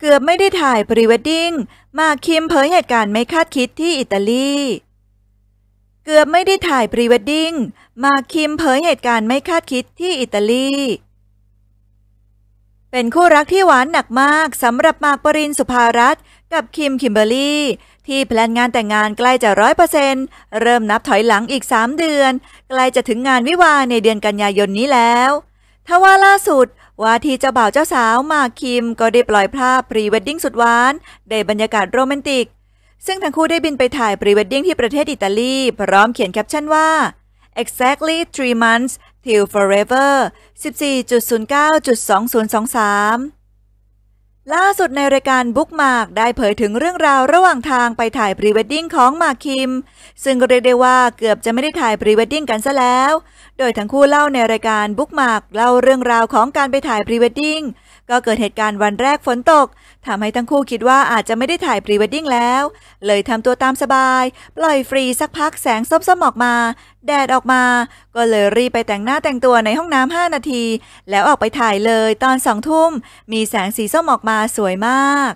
เกือบไม่ได้ถ่ายพรีเวดดิ้งมาคิมเผยเหตุการณ์ไม่คาดคิดที่อิตาลี เกือบไม่ได้ถ่ายพรีเวดดิ้งมาคิมเผยเหตุการณ์ไม่คาดคิดที่อิตาลี เป็นคู่รักที่หวานหนักมากสำหรับมากปรินสุภารัตกับคิมคิมเบอรี่ที่แพลนงานแต่งงานใกล้จะร้อยเปอร์เซ็นเริ่มนับถอยหลังอีก 3 เดือน ใกล้จะถึงงานวิวาในเดือนกันยายนนี้แล้วทว่าล่าสุดว่าที่เจ้าบ่าวเจ้าสาวมาคิมก็ได้ปล่อยภาพพรีเวดดิ้งสุดหวานในบรรยากาศโรแมนติก ซึ่งทั้งคู่ได้บินไปถ่ายพรีเวดดิ้งที่ประเทศอิตาลี พร้อมเขียนแคปชั่นว่า exactly three months till forever 14.09.2023ล่าสุดในรายการบุ๊กมาร์กได้เผยถึงเรื่องราวระหว่างทางไปถ่ายพรีเวดดิ้งของมาคิม ซึ่งเรียกได้ว่าเกือบจะไม่ได้ถ่ายพรีเวดดิ้งกันซะแล้ว โดยทั้งคู่เล่าในรายการบุ๊กมาร์กเล่าเรื่องราวของการไปถ่ายพรีเวดดิ้งก็เกิดเหตุการณ์วันแรกฝนตก ทำให้ทั้งคู่คิดว่าอาจจะไม่ได้ถ่ายพรีเวดดิ้งแล้ว เลยทำตัวตามสบาย ปล่อยฟรีสักพักแสงส้มๆออกมา แดดออกมา ก็เลยรีไปแต่งหน้าแต่งตัวในห้องน้ำห้านาที แล้วออกไปถ่ายเลยตอนสองทุ่ม มีแสงสีส้มออกมาสวยมาก